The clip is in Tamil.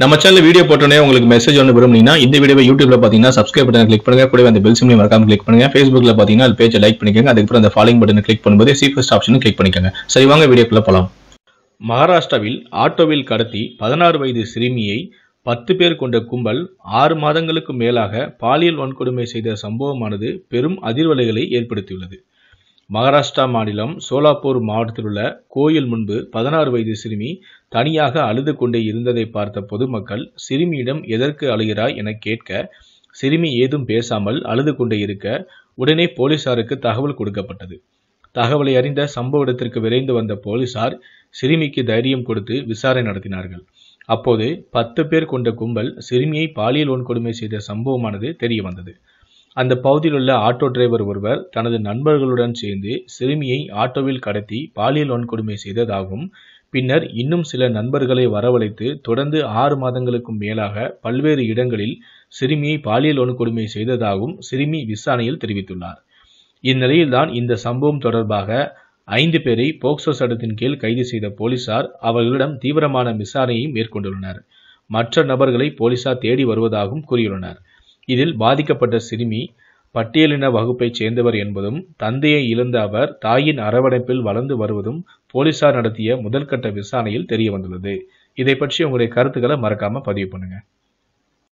நம்ம சேனல் வீடியோ போட்டோன்னே உங்களுக்கு மெசேஜ் ஒன்று விரும்புனீங்கன்னா இந்த வீடியோ யூடியூப்ல பார்த்தீங்கன்னா சப்ஸ்கிரைப் பட்டன் கிளிக் பண்ணுங்க கூட அந்த பெல் சிம்லையும் மறக்காம கிளிக் பண்ணுங்க ஃபேஸ்புக்ல பார்த்தீங்கன்னா அது பேஜை லைக் பண்ணிக்கோங்க அதுக்கப்புறம் அந்த ஃபாலோயிங் பட்டன் கிளிக் பண்ணும்போது ஃபஸ்ட் ஆப்ஷனும் கிளிக் பண்ணிக்கோங்க சரி வாங்க வீடியோக்குள்ள போகலாம் மகாராஷ்டிராவில் ஆட்டோவில் கடத்தி பதினாறு வயது சிறுமியை பத்து பேர் கொண்ட கும்பல் ஆறு மாதங்களுக்கு மேலாக பாலியல் வன்கொடுமை செய்த சம்பவமானது பெரும் அதிர்வலைகளை ஏற்படுத்தியுள்ளது மகாராஷ்டிரா மாநிலம் சோலாப்பூர் மாவட்டத்தில் உள்ள கோயில் முன்பு பதினாறு வயது சிறுமி தனியாக அழுது கொண்டே இருந்ததை பார்த்த பொதுமக்கள் சிறுமியிடம் எதற்கு அழுகிறாய் என கேட்க சிறுமி ஏதும் பேசாமல் அழுது கொண்டே இருக்க உடனே போலீசாருக்கு தகவல் கொடுக்கப்பட்டது தகவலை அறிந்த சம்பவ இடத்திற்கு விரைந்து வந்த போலீசார் சிறுமிக்கு தைரியம் கொடுத்து விசாரணை நடத்தினார்கள் அப்போது பத்து பேர் கொண்ட கும்பல் சிறுமியை பாலியல் வன்கொடுமை செய்த சம்பவமானது தெரிய வந்தது அந்த பகுதியில் உள்ள ஆட்டோ டிரைவர் ஒருவர் தனது நண்பர்களுடன் சேர்ந்து சிறுமியை ஆட்டோவில் கடத்தி பாலியல் வன்கொடுமை செய்ததாகவும் பின்னர் இன்னும் சில நண்பர்களை வரவழைத்து தொடர்ந்து ஆறு மாதங்களுக்கும் மேலாக பல்வேறு இடங்களில் சிறுமியை பாலியல் வன்கொடுமை செய்ததாகவும் சிறுமி விசாரணையில் தெரிவித்துள்ளார் இந்நிலையில்தான் இந்த சம்பவம் தொடர்பாக ஐந்து பேரை போக்சோ சட்டத்தின் கீழ் கைது செய்த போலீசார் அவர்களிடம் தீவிரமான விசாரணையை மேற்கொண்டுள்ளனர் மற்ற நபர்களை போலீசார் தேடி வருவதாகவும் கூறியுள்ளனர் இதில் பாதிக்கப்பட்ட சிறுமி பட்டியலின வகுப்பைச் சேர்ந்தவர் என்பதும் தந்தையை இழந்த அவர் தாயின் அரவணைப்பில் வளர்ந்து வருவதும் போலீசார் நடத்திய முதல்கட்ட விசாரணையில் தெரிய வந்துள்ளது இதை பற்றி உங்களுடைய கருத்துக்களை மறக்காம பதிவு பண்ணுங்க